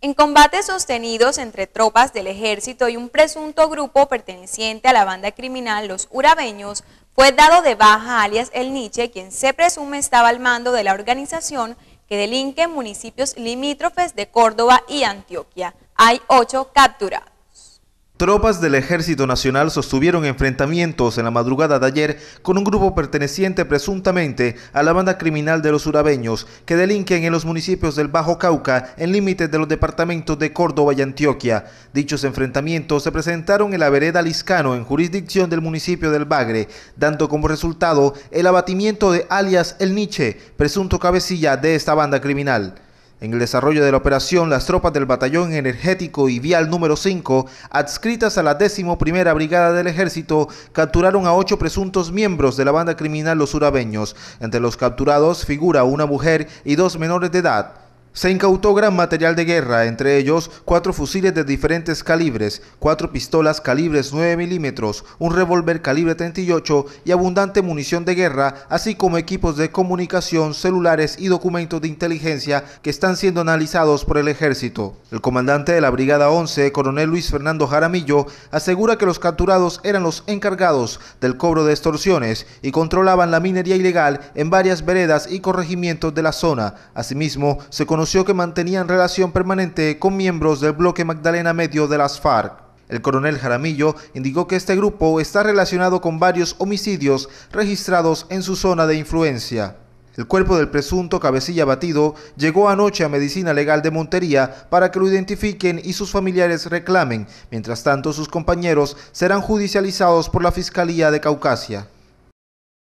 En combates sostenidos entre tropas del ejército y un presunto grupo perteneciente a la banda criminal Los Urabeños, fue dado de baja alias El Nietzsche, quien se presume estaba al mando de la organización que delinque en municipios limítrofes de Córdoba y Antioquia. Hay ocho capturados. Tropas del Ejército Nacional sostuvieron enfrentamientos en la madrugada de ayer con un grupo perteneciente presuntamente a la banda criminal de los urabeños que delinquen en los municipios del Bajo Cauca en límites de los departamentos de Córdoba y Antioquia. Dichos enfrentamientos se presentaron en la vereda Liscano en jurisdicción del municipio del Bagre, dando como resultado el abatimiento de alias El Niche, presunto cabecilla de esta banda criminal. En el desarrollo de la operación, las tropas del Batallón Energético y Vial número 5, adscritas a la 11 Brigada del Ejército, capturaron a ocho presuntos miembros de la banda criminal Los Urabeños. Entre los capturados figura una mujer y dos menores de edad. Se incautó gran material de guerra, entre ellos cuatro fusiles de diferentes calibres, cuatro pistolas calibres 9 milímetros, un revólver calibre 38 y abundante munición de guerra, así como equipos de comunicación, celulares y documentos de inteligencia que están siendo analizados por el ejército. El comandante de la Brigada 11, coronel Luis Fernando Jaramillo, asegura que los capturados eran los encargados del cobro de extorsiones y controlaban la minería ilegal en varias veredas y corregimientos de la zona. Asimismo, se conoció que mantenían relación permanente con miembros del bloque Magdalena Medio de las FARC. El coronel Jaramillo indicó que este grupo está relacionado con varios homicidios registrados en su zona de influencia. El cuerpo del presunto cabecilla batido llegó anoche a Medicina Legal de Montería para que lo identifiquen y sus familiares reclamen. Mientras tanto, sus compañeros serán judicializados por la Fiscalía de Caucasia.